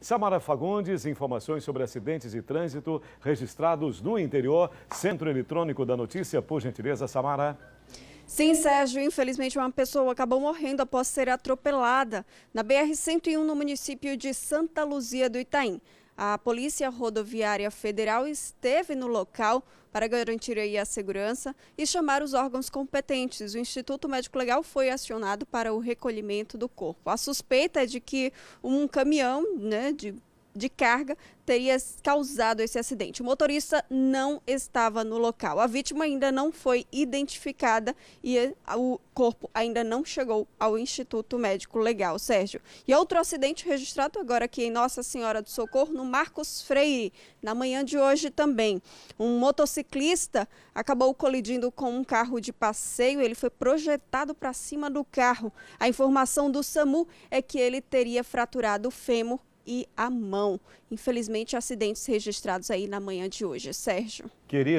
Samara Fagundes, informações sobre acidentes e trânsito registrados no interior. Centro Eletrônico da Notícia, por gentileza, Samara. Sim, Sérgio, infelizmente uma pessoa acabou morrendo após ser atropelada na BR-101 no município de Santa Luzia do Itaim. A Polícia Rodoviária Federal esteve no local para garantir a segurança e chamar os órgãos competentes. O Instituto Médico Legal foi acionado para o recolhimento do corpo. A suspeita é de que um caminhão né, de de carga teria causado esse acidente. O motorista não estava no local. A vítima ainda não foi identificada e o corpo ainda não chegou ao Instituto Médico Legal, Sérgio. E outro acidente registrado agora aqui em Nossa Senhora do Socorro, no Marcos Freire, na manhã de hoje também. Um motociclista acabou colidindo com um carro de passeio, ele foi projetado para cima do carro. A informação do SAMU é que ele teria fraturado o fêmur e a mão. Infelizmente, acidentes registrados aí na manhã de hoje. Sérgio. Querido.